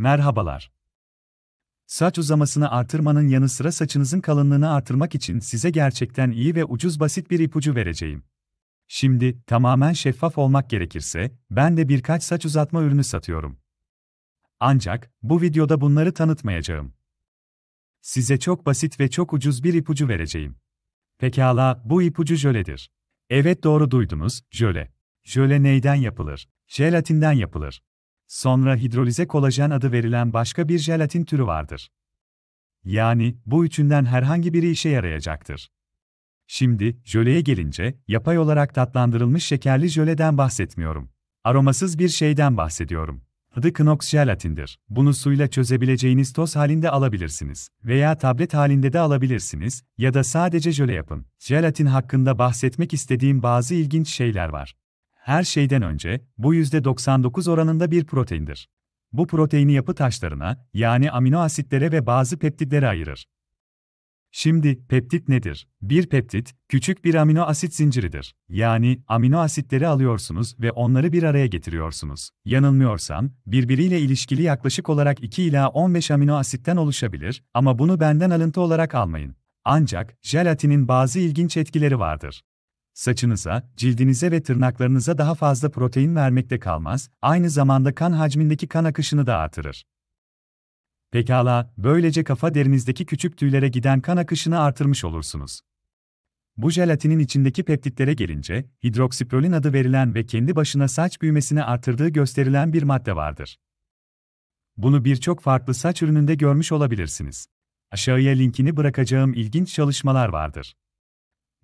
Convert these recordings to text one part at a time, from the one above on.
Merhabalar. Saç uzamasını artırmanın yanı sıra saçınızın kalınlığını artırmak için size gerçekten iyi ve ucuz basit bir ipucu vereceğim. Şimdi, tamamen şeffaf olmak gerekirse, ben de birkaç saç uzatma ürünü satıyorum. Ancak, bu videoda bunları tanıtmayacağım. Size çok basit ve çok ucuz bir ipucu vereceğim. Pekala, bu ipucu jöledir. Evet doğru duydunuz, jöle. Jöle neyden yapılır? Jelatinden yapılır. Sonra hidrolize kolajen adı verilen başka bir jelatin türü vardır. Yani, bu üçünden herhangi biri işe yarayacaktır. Şimdi, jöleye gelince, yapay olarak tatlandırılmış şekerli jöleden bahsetmiyorum. Aromasız bir şeyden bahsediyorum. Adı Knox jelatindir. Bunu suyla çözebileceğiniz toz halinde alabilirsiniz. Veya tablet halinde de alabilirsiniz ya da sadece jöle yapın. Jelatin hakkında bahsetmek istediğim bazı ilginç şeyler var her şeyden önce bu %99 oranında bir proteindir. Bu proteini yapı taşlarına, yani amino asitlere ve bazı peptitlere ayırır. Şimdi, peptit nedir? Bir peptit, küçük bir amino asit zinciridir. Yani, amino asitleri alıyorsunuz ve onları bir araya getiriyorsunuz. Yanılmıyorsam, birbiriyle ilişkili yaklaşık olarak 2 ila 15 amino asitten oluşabilir ama bunu benden alıntı olarak almayın. Ancak, jelatinin bazı ilginç etkileri vardır. Saçınıza, cildinize ve tırnaklarınıza daha fazla protein vermekte kalmaz, aynı zamanda kan hacmindeki kan akışını da artırır. Pekala, böylece kafa derinizdeki küçük tüylere giden kan akışını artırmış olursunuz. Bu jelatinin içindeki peptitlere gelince, hidroksiprolin adı verilen ve kendi başına saç büyümesini artırdığı gösterilen bir madde vardır. Bunu birçok farklı saç ürününde görmüş olabilirsiniz. Aşağıya linkini bırakacağım ilginç çalışmalar vardır.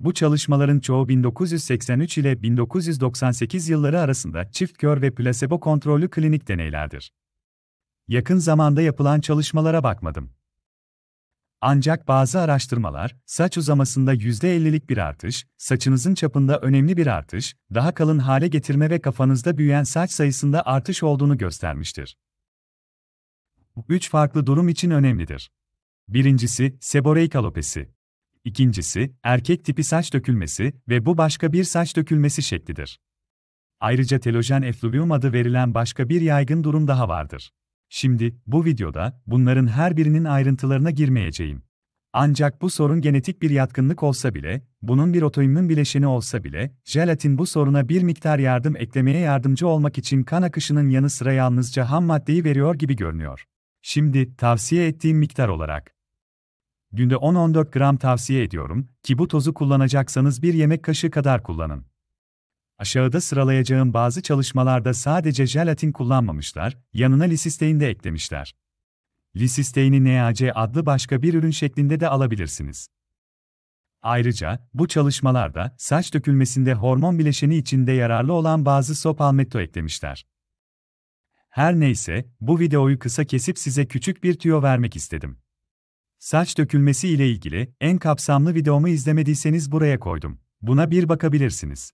Bu çalışmaların çoğu 1983 ile 1998 yılları arasında çift kör ve plasebo kontrollü klinik deneylerdir. Yakın zamanda yapılan çalışmalara bakmadım. Ancak bazı araştırmalar, saç uzamasında %50'lik bir artış, saçınızın çapında önemli bir artış, daha kalın hale getirme ve kafanızda büyüyen saç sayısında artış olduğunu göstermiştir. Bu Üç farklı durum için önemlidir. Birincisi, seboreik alopesi. İkincisi, erkek tipi saç dökülmesi ve bu başka bir saç dökülmesi şeklidir. Ayrıca telojen efluviyum adı verilen başka bir yaygın durum daha vardır. Şimdi, bu videoda, bunların her birinin ayrıntılarına girmeyeceğim. Ancak bu sorun genetik bir yatkınlık olsa bile, bunun bir otoimmün bileşeni olsa bile, jelatin bu soruna bir miktar yardım eklemeye yardımcı olmak için kan akışının yanı sıra yalnızca ham maddeyi veriyor gibi görünüyor. Şimdi, tavsiye ettiğim miktar olarak günde 10-14 gram tavsiye ediyorum ki bu tozu kullanacaksanız bir yemek kaşığı kadar kullanın. Aşağıda sıralayacağım bazı çalışmalarda sadece jelatin kullanmamışlar, yanına lisistein de eklemişler. Lisisteini NAC adlı başka bir ürün şeklinde de alabilirsiniz. Ayrıca, bu çalışmalarda saç dökülmesinde hormon bileşeni içinde yararlı olan bazı sopalmetto eklemişler. Her neyse, bu videoyu kısa kesip size küçük bir tüyo vermek istedim. Saç dökülmesi ile ilgili en kapsamlı videomu izlemediyseniz buraya koydum. Buna bir bakabilirsiniz.